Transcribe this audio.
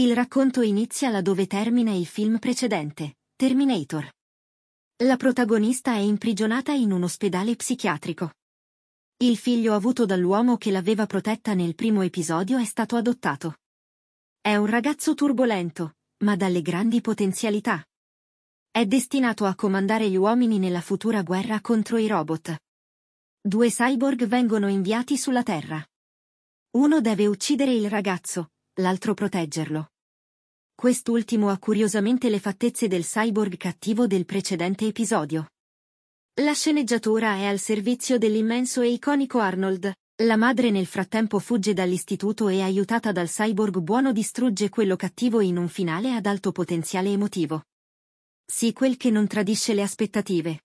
Il racconto inizia là dove termina il film precedente, Terminator. La protagonista è imprigionata in un ospedale psichiatrico. Il figlio avuto dall'uomo che l'aveva protetta nel primo episodio è stato adottato. È un ragazzo turbolento, ma dalle grandi potenzialità. È destinato a comandare gli uomini nella futura guerra contro i robot. Due cyborg vengono inviati sulla Terra. Uno deve uccidere il ragazzo, l'altro proteggerlo. Quest'ultimo ha curiosamente le fattezze del cyborg cattivo del precedente episodio. La sceneggiatura è al servizio dell'immenso e iconico Arnold. La madre nel frattempo fugge dall'istituto e aiutata dal cyborg buono distrugge quello cattivo in un finale ad alto potenziale emotivo. quel che non tradisce le aspettative.